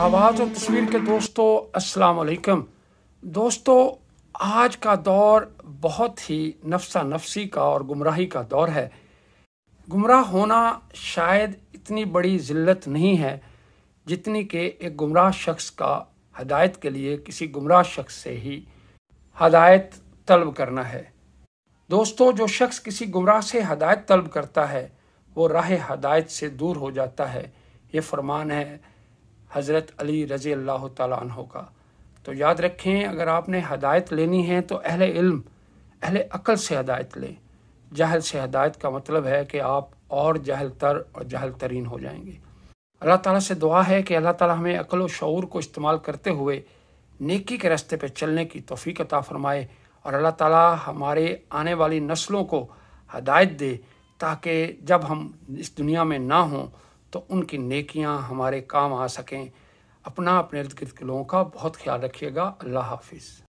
आवाज़ और तस्वीर के दोस्तों अस्सलाम वालेकुम दोस्तों आज का दौर बहुत ही नफसा नफसी का और गुमराही का दौर है गुमराह होना शायद इतनी बड़ी ज़िल्लत नहीं है जितनी के एक गुमराह शख्स का हदायत के लिए किसी गुमराह शख्स से ही हदायत तलब करना है दोस्तों जो शख्स किसी गुमराह से हदायत तलब करता है वो राह हदायत से दूर हो जाता है ये फरमान है हज़रत अली रज़ी अल्लाह तु का तो याद रखें अगर आपने हदायत लेनी है तो अहल इल्म अहले अक़ल से हदायत लें जहल से हदायत का मतलब है कि आप और जहल तर और जहल तरीन हो जाएंगे अल्लाह ताला से दुआ है कि अल्लाह ताला हमें अक़ल व शूर को इस्तेमाल करते हुए नेकी के रास्ते पर चलने की तोफ़ी अता फ़रमाए और अल्लाह ताला हमारे आने वाली नस्लों को हदायत दे ताकि जब हम इस दुनिया में ना हों तो उनकी नेकियां हमारे काम आ सकें अपना अपने इर्द गिर्द के लोगों का बहुत ख्याल रखिएगा अल्लाह हाफिज़